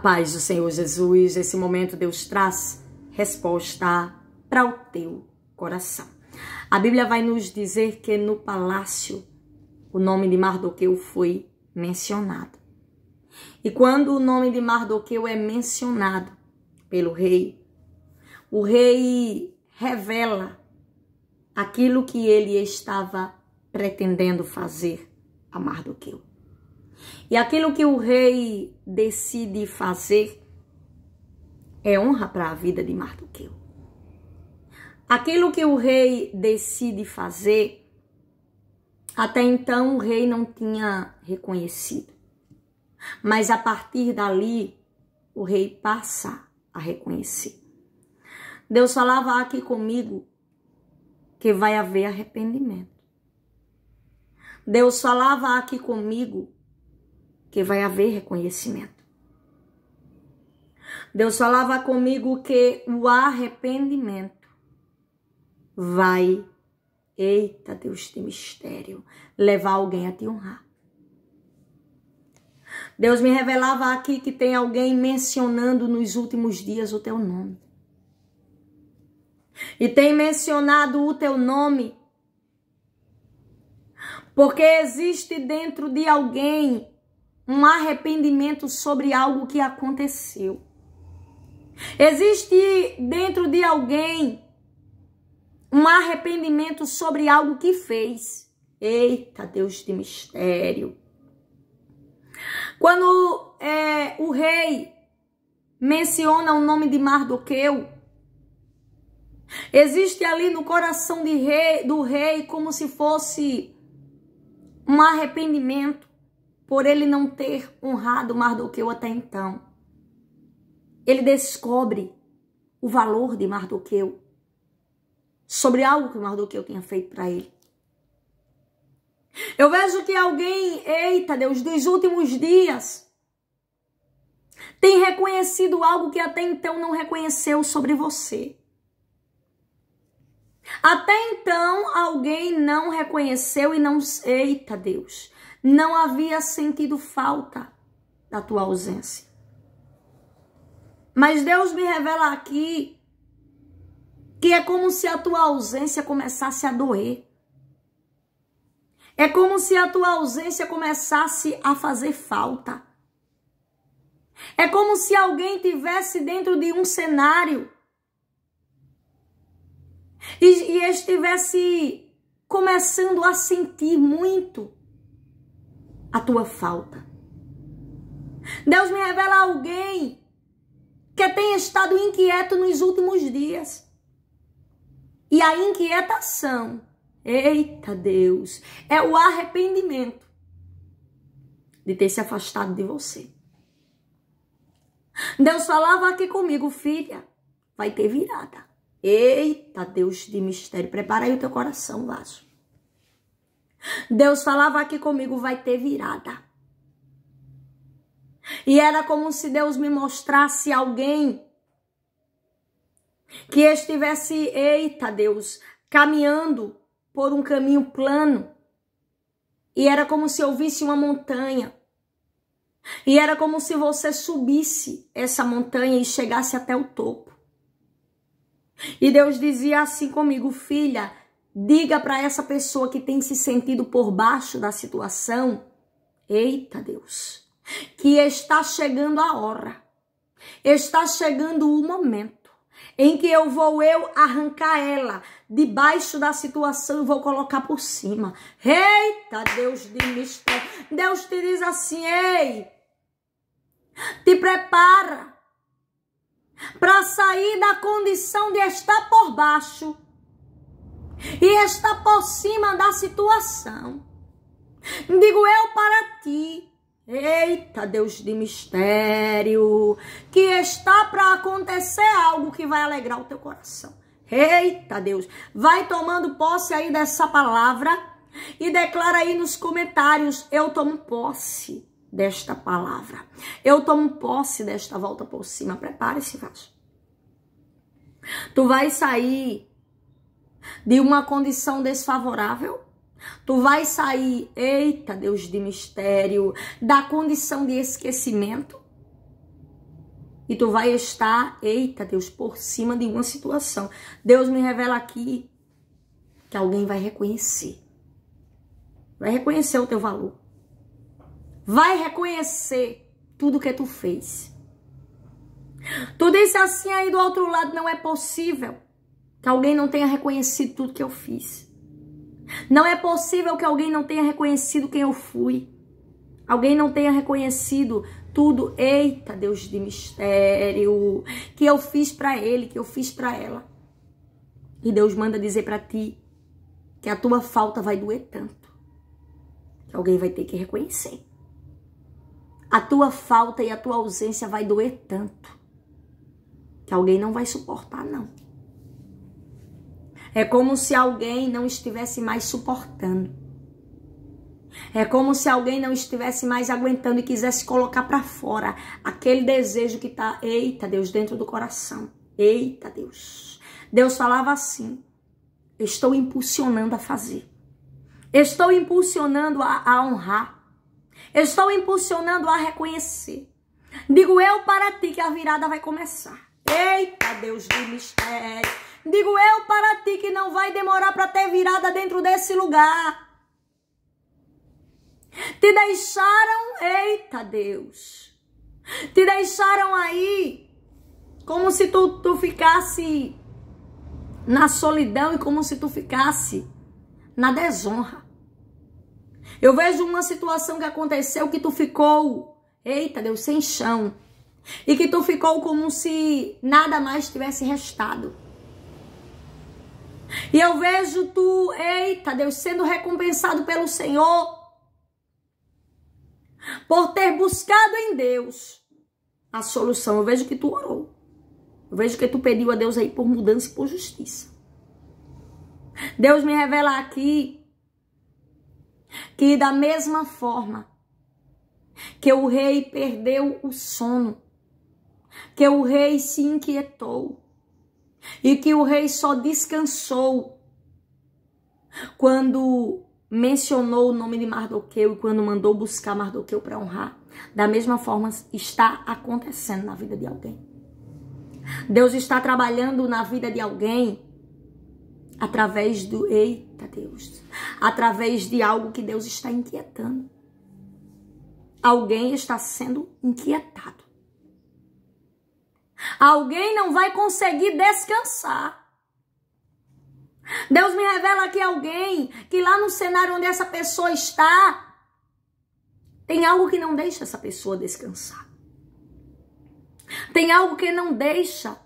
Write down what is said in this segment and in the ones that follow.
paz do Senhor Jesus, nesse momento Deus traz resposta para o teu coração. A Bíblia vai nos dizer que no palácio o nome de Mardoqueu foi mencionado. E quando o nome de Mardoqueu é mencionado pelo rei, o rei revela aquilo que ele estava pretendendo fazer a Mardoqueu. E aquilo que o rei decide fazer é honra para a vida de Mardoqueu. Aquilo que o rei decide fazer, até então o rei não tinha reconhecido. Mas a partir dali, o rei passa a reconhecer. Deus falava aqui comigo que vai haver arrependimento. Deus falava aqui comigo que vai haver reconhecimento. Deus falava comigo que o arrependimento vai, eita Deus de mistério, levar alguém a te honrar. Deus me revelava aqui que tem alguém mencionando nos últimos dias o teu nome. E tem mencionado o teu nome porque existe dentro de alguém um arrependimento sobre algo que aconteceu. Existe dentro de alguém um arrependimento sobre algo que fez. Eita, Deus de mistério. Quando é, o rei menciona o nome de Mardoqueu, existe ali no coração rei, do rei como se fosse um arrependimento por ele não ter honrado Mardoqueu até então. Ele descobre o valor de Mardoqueu sobre algo que Mardoqueu tinha feito para ele. Eu vejo que alguém, eita Deus, dos últimos dias, tem reconhecido algo que até então não reconheceu sobre você. Até então, alguém não reconheceu e não. Eita Deus! não havia sentido falta da tua ausência. Mas Deus me revela aqui que é como se a tua ausência começasse a doer. É como se a tua ausência começasse a fazer falta. É como se alguém tivesse dentro de um cenário e, e estivesse começando a sentir muito a tua falta. Deus me revela alguém que tem estado inquieto nos últimos dias. E a inquietação, eita Deus, é o arrependimento de ter se afastado de você. Deus falava aqui comigo, filha, vai ter virada. Eita Deus de mistério, prepara aí o teu coração, vaso. Deus falava aqui comigo, vai ter virada. E era como se Deus me mostrasse alguém que estivesse, eita Deus, caminhando por um caminho plano. E era como se eu visse uma montanha. E era como se você subisse essa montanha e chegasse até o topo. E Deus dizia assim comigo, filha, Diga para essa pessoa que tem se sentido por baixo da situação: Eita Deus, que está chegando a hora, está chegando o momento em que eu vou eu arrancar ela debaixo da situação e vou colocar por cima. Eita Deus de mistério, Deus te diz assim: Ei, te prepara para sair da condição de estar por baixo e está por cima da situação. Digo eu para ti, eita Deus de mistério, que está para acontecer algo que vai alegrar o teu coração. Eita Deus, vai tomando posse aí dessa palavra e declara aí nos comentários: eu tomo posse desta palavra, eu tomo posse desta volta por cima. Prepare-se, Vasco. Tu vai sair de uma condição desfavorável. Tu vai sair, eita Deus de mistério, da condição de esquecimento. E tu vai estar, eita Deus, por cima de uma situação. Deus me revela aqui que alguém vai reconhecer. Vai reconhecer o teu valor. Vai reconhecer tudo que tu fez. Tu disse assim aí do outro lado, não é possível alguém não tenha reconhecido tudo que eu fiz. Não é possível que alguém não tenha reconhecido quem eu fui. Alguém não tenha reconhecido tudo. Eita, Deus de mistério, que eu fiz para ele, que eu fiz para ela. E Deus manda dizer para ti que a tua falta vai doer tanto que alguém vai ter que reconhecer. A tua falta e a tua ausência vai doer tanto que alguém não vai suportar não. É como se alguém não estivesse mais suportando. É como se alguém não estivesse mais aguentando e quisesse colocar para fora aquele desejo que tá, eita Deus, dentro do coração. Eita Deus. Deus falava assim: estou impulsionando a fazer. Estou impulsionando a, a honrar. Estou impulsionando a reconhecer. Digo eu para ti que a virada vai começar. Eita Deus do mistério. Digo eu para ti que não vai demorar para ter virada dentro desse lugar. Te deixaram, eita Deus, te deixaram aí como se tu, tu ficasse na solidão e como se tu ficasse na desonra. Eu vejo uma situação que aconteceu que tu ficou, eita Deus, sem chão. E que tu ficou como se nada mais tivesse restado. E eu vejo tu, eita Deus, sendo recompensado pelo Senhor por ter buscado em Deus a solução. Eu vejo que tu orou. Eu vejo que tu pediu a Deus aí por mudança e por justiça. Deus me revela aqui que da mesma forma que o rei perdeu o sono, que o rei se inquietou, e que o rei só descansou quando mencionou o nome de Mardoqueu e quando mandou buscar Mardoqueu para honrar. Da mesma forma está acontecendo na vida de alguém. Deus está trabalhando na vida de alguém através do eita Deus, através de algo que Deus está inquietando. Alguém está sendo inquietado. Alguém não vai conseguir descansar. Deus me revela que alguém que lá no cenário onde essa pessoa está tem algo que não deixa essa pessoa descansar. Tem algo que não deixa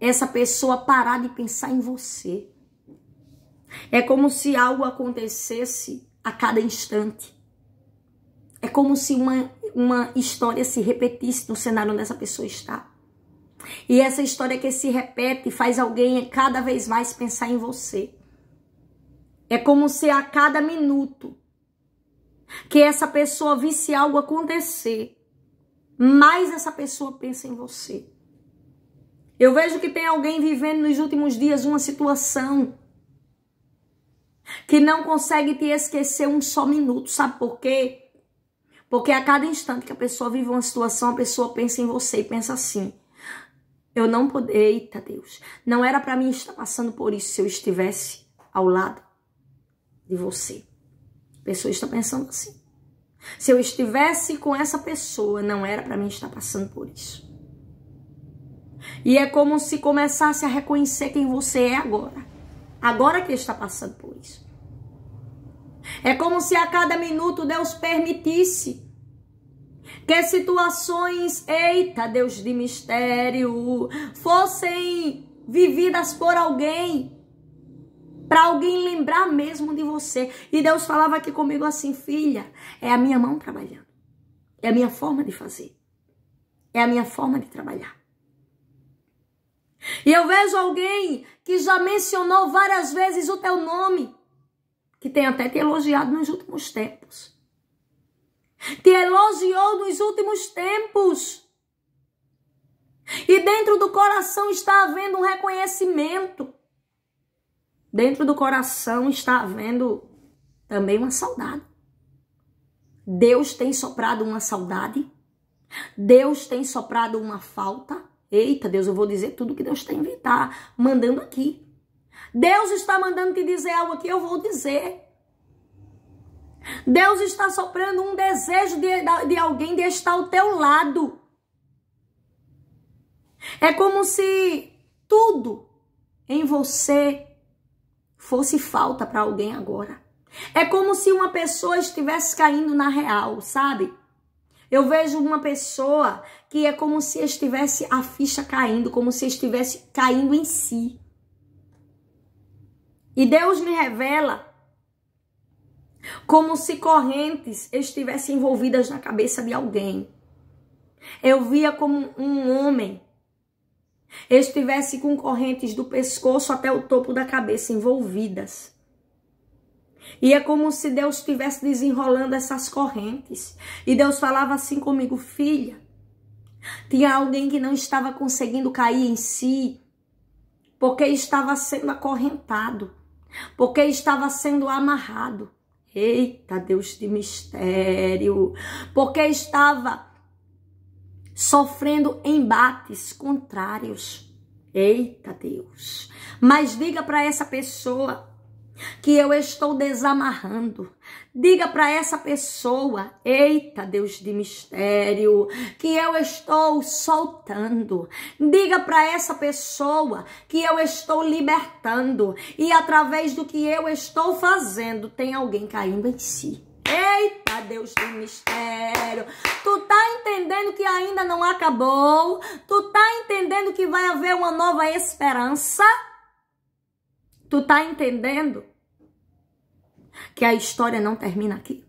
essa pessoa parar de pensar em você. É como se algo acontecesse a cada instante. É como se uma, uma história se repetisse no cenário onde essa pessoa está. E essa história que se repete faz alguém cada vez mais pensar em você. É como se a cada minuto que essa pessoa visse algo acontecer, mais essa pessoa pensa em você. Eu vejo que tem alguém vivendo nos últimos dias uma situação que não consegue te esquecer um só minuto, sabe por quê? Porque a cada instante que a pessoa vive uma situação, a pessoa pensa em você e pensa assim: eu não poder, eita Deus, não era para mim estar passando por isso se eu estivesse ao lado de você. A pessoa está pensando assim. Se eu estivesse com essa pessoa, não era para mim estar passando por isso. E é como se começasse a reconhecer quem você é agora. Agora que está passando por isso. É como se a cada minuto Deus permitisse que situações, eita Deus de mistério, fossem vividas por alguém, para alguém lembrar mesmo de você. E Deus falava aqui comigo assim, filha, é a minha mão trabalhando, é a minha forma de fazer, é a minha forma de trabalhar. E eu vejo alguém que já mencionou várias vezes o teu nome, que tem até te elogiado nos últimos tempos te elogiou nos últimos tempos. E dentro do coração está havendo um reconhecimento. Dentro do coração está havendo também uma saudade. Deus tem soprado uma saudade. Deus tem soprado uma falta. Eita, Deus, eu vou dizer tudo que Deus tem tá, mandando aqui. Deus está mandando te dizer algo aqui, eu vou dizer. Deus está soprando um desejo de, de alguém de estar ao teu lado. É como se tudo em você fosse falta para alguém agora. É como se uma pessoa estivesse caindo na real, sabe? Eu vejo uma pessoa que é como se estivesse a ficha caindo, como se estivesse caindo em si. E Deus me revela como se correntes estivessem envolvidas na cabeça de alguém. Eu via como um homem estivesse com correntes do pescoço até o topo da cabeça envolvidas. E é como se Deus estivesse desenrolando essas correntes. E Deus falava assim comigo, filha. Tinha alguém que não estava conseguindo cair em si, porque estava sendo acorrentado, porque estava sendo amarrado. Eita, Deus de mistério! Porque estava sofrendo embates contrários. Eita, Deus! Mas diga para essa pessoa que eu estou desamarrando. Diga para essa pessoa: Eita, Deus de mistério, que eu estou soltando. Diga para essa pessoa que eu estou libertando. E através do que eu estou fazendo, tem alguém caindo em si. Eita, Deus do mistério. Tu tá entendendo que ainda não acabou? Tu tá entendendo que vai haver uma nova esperança? Tu tá entendendo que a história não termina aqui?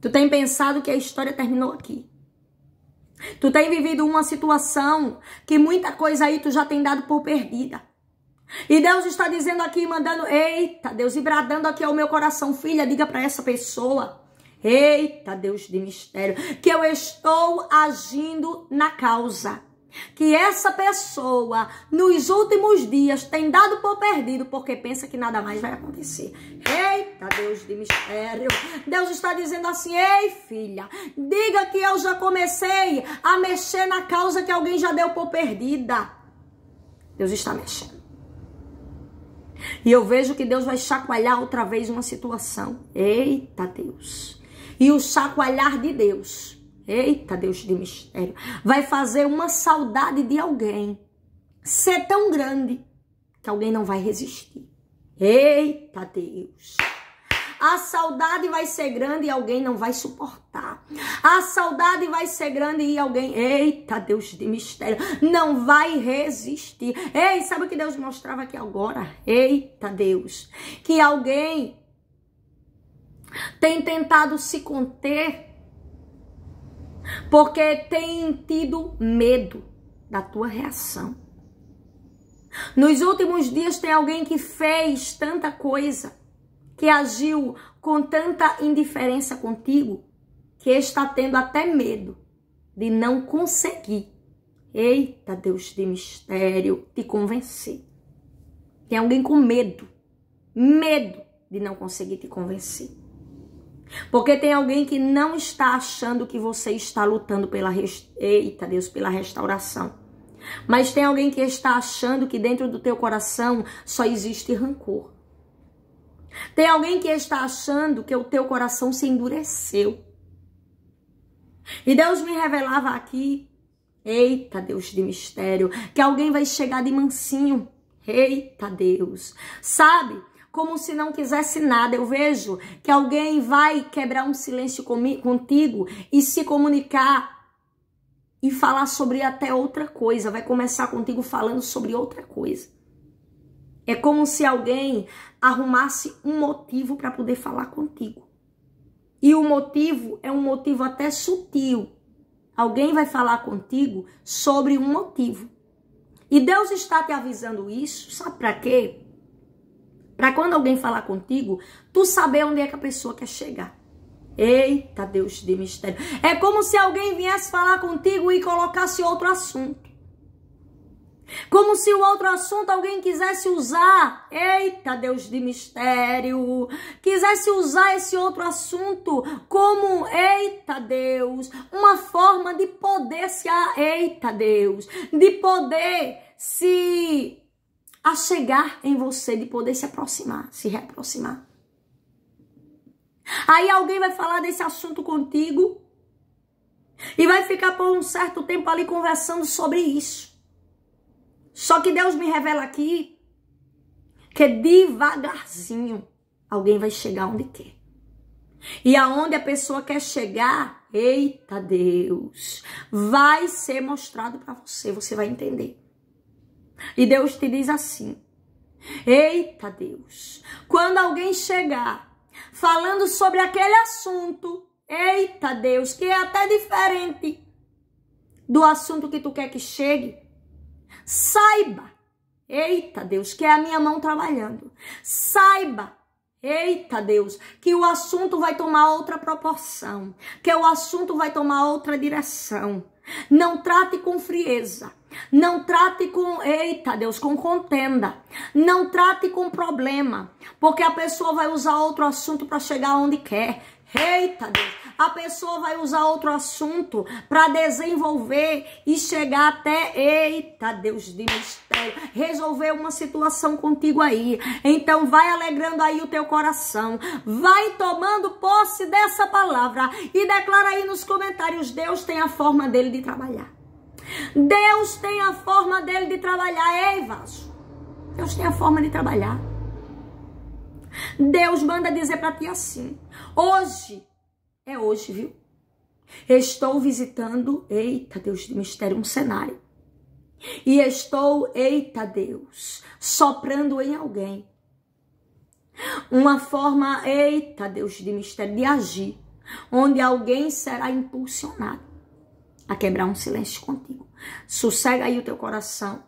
Tu tem pensado que a história terminou aqui? Tu tem vivido uma situação que muita coisa aí tu já tem dado por perdida. E Deus está dizendo aqui, mandando, eita, Deus, e bradando aqui ao meu coração, filha, diga para essa pessoa, eita, Deus de mistério, que eu estou agindo na causa que essa pessoa nos últimos dias tem dado por perdido porque pensa que nada mais vai acontecer. Eita, Deus de mistério. Deus está dizendo assim: ei, filha, diga que eu já comecei a mexer na causa que alguém já deu por perdida. Deus está mexendo. E eu vejo que Deus vai chacoalhar outra vez uma situação. Eita, Deus. E o chacoalhar de Deus Eita, Deus de mistério. Vai fazer uma saudade de alguém ser é tão grande que alguém não vai resistir. Eita, Deus. A saudade vai ser grande e alguém não vai suportar. A saudade vai ser grande e alguém, eita Deus de mistério, não vai resistir. Ei, sabe o que Deus mostrava aqui agora? Eita Deus, que alguém tem tentado se conter porque tem tido medo da tua reação. Nos últimos dias tem alguém que fez tanta coisa, que agiu com tanta indiferença contigo, que está tendo até medo de não conseguir. Eita, Deus de mistério, te convencer. Tem alguém com medo, medo de não conseguir te convencer. Porque tem alguém que não está achando que você está lutando pela Eita, Deus, pela restauração. Mas tem alguém que está achando que dentro do teu coração só existe rancor. Tem alguém que está achando que o teu coração se endureceu. E Deus me revelava aqui, eita Deus de mistério, que alguém vai chegar de mansinho. Eita Deus, sabe? como se não quisesse nada. Eu vejo que alguém vai quebrar um silêncio contigo e se comunicar e falar sobre até outra coisa, vai começar contigo falando sobre outra coisa. É como se alguém arrumasse um motivo para poder falar contigo. E o motivo é um motivo até sutil. Alguém vai falar contigo sobre um motivo. E Deus está te avisando isso, sabe para quê? Para quando alguém falar contigo, tu saber onde é que a pessoa quer chegar. Eita, Deus de mistério. É como se alguém viesse falar contigo e colocasse outro assunto. Como se o outro assunto alguém quisesse usar. Eita, Deus de mistério. Quisesse usar esse outro assunto como, eita, Deus, uma forma de poder se. Eita, Deus, de poder se a chegar em você, de poder se aproximar, se reaproximar. Aí alguém vai falar desse assunto contigo e vai ficar por um certo tempo ali conversando sobre isso. Só que Deus me revela aqui que devagarzinho alguém vai chegar onde quer. E aonde a pessoa quer chegar, eita Deus, vai ser mostrado para você, você vai entender. E Deus te diz assim: Eita Deus, quando alguém chegar falando sobre aquele assunto, eita Deus, que é até diferente do assunto que tu quer que chegue, saiba, eita Deus, que é a minha mão trabalhando, saiba Eita Deus, que o assunto vai tomar outra proporção, que o assunto vai tomar outra direção. Não trate com frieza, não trate com, eita Deus, com contenda. Não trate com problema. Porque a pessoa vai usar outro assunto para chegar onde quer. Eita Deus. A pessoa vai usar outro assunto para desenvolver e chegar até, eita Deus de mistério, resolver uma situação contigo aí. Então vai alegrando aí o teu coração, vai tomando posse dessa palavra e declara aí nos comentários, Deus tem a forma dele de trabalhar. Deus tem a forma dele de trabalhar, ei, vaso. Deus tem a forma de trabalhar. Deus manda dizer para ti assim: hoje é hoje, viu? Estou visitando, eita Deus de mistério, um cenário. E estou, eita Deus, soprando em alguém. Uma forma, eita Deus de mistério, de agir, onde alguém será impulsionado a quebrar um silêncio contigo. Sossega aí o teu coração.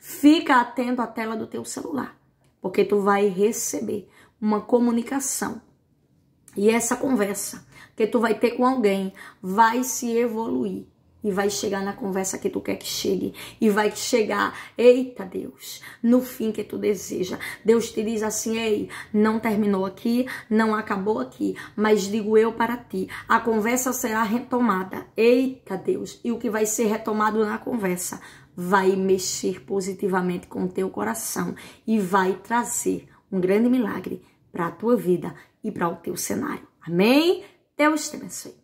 Fica atento à tela do teu celular, porque tu vai receber uma comunicação. E essa conversa que tu vai ter com alguém vai se evoluir e vai chegar na conversa que tu quer que chegue. E vai chegar, eita Deus, no fim que tu deseja. Deus te diz assim: ei, não terminou aqui, não acabou aqui, mas digo eu para ti: a conversa será retomada. Eita Deus, e o que vai ser retomado na conversa vai mexer positivamente com o teu coração e vai trazer um grande milagre para a tua vida e para o teu cenário. Amém? Deus te abençoe.